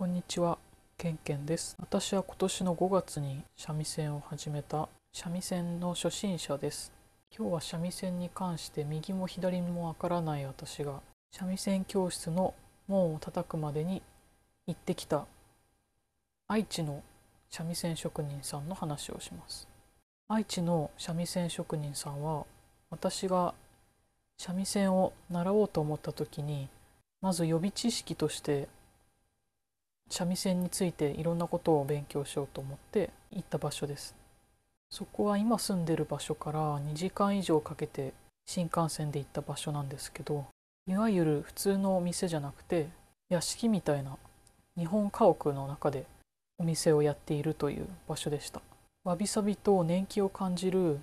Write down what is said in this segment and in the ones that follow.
こんにちは、けんけんです。私は今年の5月に三味線を始めた三味線の初心者です。今日は三味線に関して右も左もわからない私が三味線教室の門を叩くまでに行ってきた愛知の三味線職人さんの話をします。愛知の三味線職人さんは私が三味線を習おうと思った時にまず予備知識として三味線についていろんなことを勉強しようと思って行った場所ですそこは今住んでる場所から2時間以上かけて新幹線で行った場所なんですけどいわゆる普通のお店じゃなくて屋敷みたいな日本家屋の中でお店をやっているという場所でしたわびさびと年季を感じる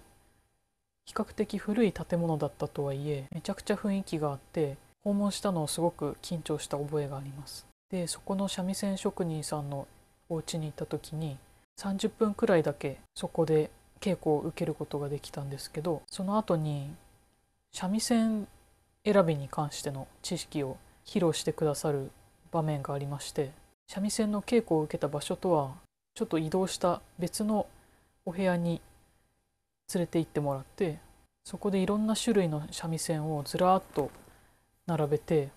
比較的古い建物だったとはいえめちゃくちゃ雰囲気があって訪問したのをすごく緊張した覚えがありますでそこの三味線職人さんのお家に行った時に30分くらいだけそこで稽古を受けることができたんですけどその後に三味線選びに関しての知識を披露してくださる場面がありまして三味線の稽古を受けた場所とはちょっと移動した別のお部屋に連れて行ってもらってそこでいろんな種類の三味線をずらっと並べて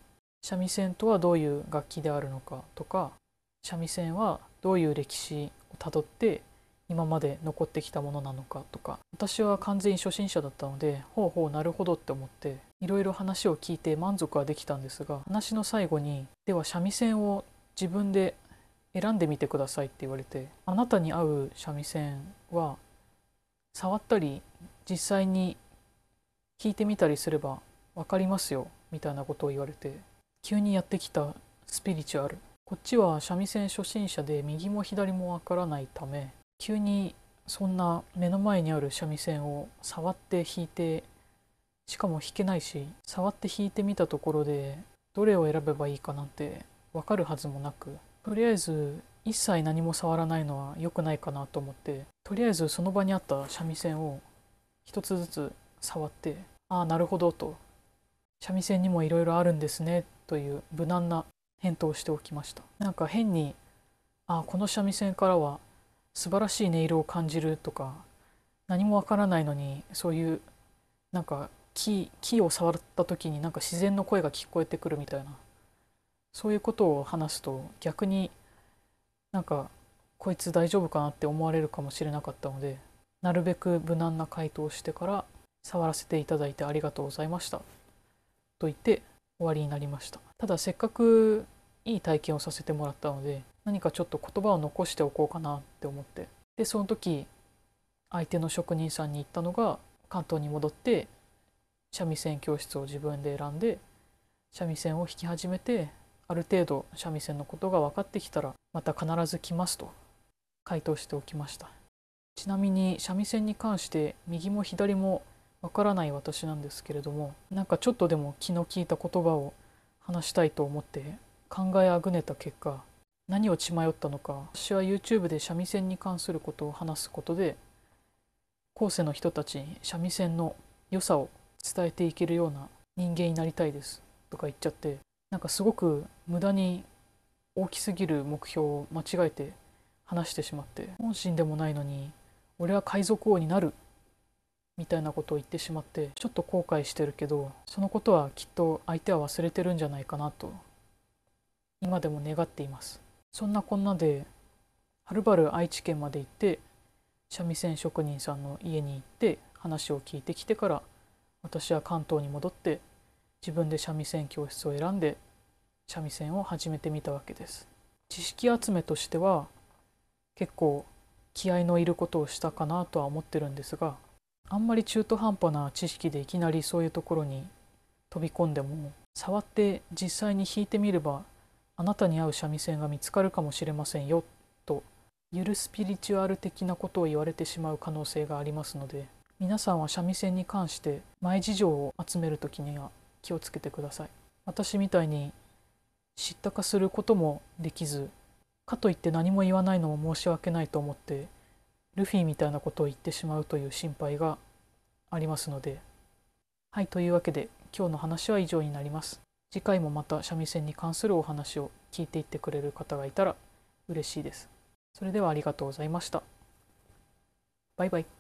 三味線とはどういう楽器であるのかとか三味線はどういう歴史をたどって今まで残ってきたものなのかとか私は完全に初心者だったのでほうほうなるほどって思っていろいろ話を聞いて満足はできたんですが話の最後に「では三味線を自分で選んでみてください」って言われて「あなたに合う三味線は触ったり実際に聞いてみたりすれば分かりますよ」みたいなことを言われて急にやってきたスピリチュアルこっちは三味線初心者で右も左もわからないため急にそんな目の前にある三味線を触って弾いてしかも弾けないし触って弾いてみたところでどれを選べばいいかなんてわかるはずもなくとりあえず一切何も触らないのは良くないかなと思ってとりあえずその場にあった三味線を一つずつ触ってああなるほどと三味線にもいろいろあるんですねという無難な返答をしておきましたなんか変にあこの三味線からは素晴らしい音色を感じるとか何もわからないのにそういうなんか木木を触った時になんか自然の声が聞こえてくるみたいなそういうことを話すと逆になんかこいつ大丈夫かなって思われるかもしれなかったのでなるべく無難な回答をしてから触らせていただいてありがとうございましたと言って終わりになりましたただせっかくいい体験をさせてもらったので何かちょっと言葉を残しておこうかなって思ってでその時相手の職人さんに行ったのが関東に戻って三味線教室を自分で選んで三味線を弾き始めてある程度三味線のことが分かってきたらまた必ず来ますと回答しておきましたちなみに三味線に関して右も左もわからない私なんですけれどもなんかちょっとでも気の利いた言葉を話したいと思って考えあぐねた結果何を血迷ったのか私は YouTube で三味線に関することを話すことで後世の人たちに三味線の良さを伝えていけるような人間になりたいですとか言っちゃってなんかすごく無駄に大きすぎる目標を間違えて話してしまって本心でもないのに俺は海賊王になるみたいなことを言ってしまってちょっと後悔してるけどそのことはきっと相手は忘れてるんじゃないかなと今でも願っていますそんなこんなではるばる愛知県まで行って三味線職人さんの家に行って話を聞いてきてから私は関東に戻って自分で三味線教室を選んで三味線を始めてみたわけです知識集めとしては結構気合のいることをしたかなとは思ってるんですがあんまり中途半端な知識でいきなりそういうところに飛び込んでも触って実際に弾いてみればあなたに合う三味線が見つかるかもしれませんよとゆるスピリチュアル的なことを言われてしまう可能性がありますので皆さんは三味線に関して前事情を集める時には気をつけてください私みたいに知ったかすることもできずかといって何も言わないのも申し訳ないと思ってルフィみたいなことを言ってしまうという心配がありますのではいというわけで今日の話は以上になります次回もまた三味線に関するお話を聞いていってくれる方がいたら嬉しいですそれではありがとうございましたバイバイ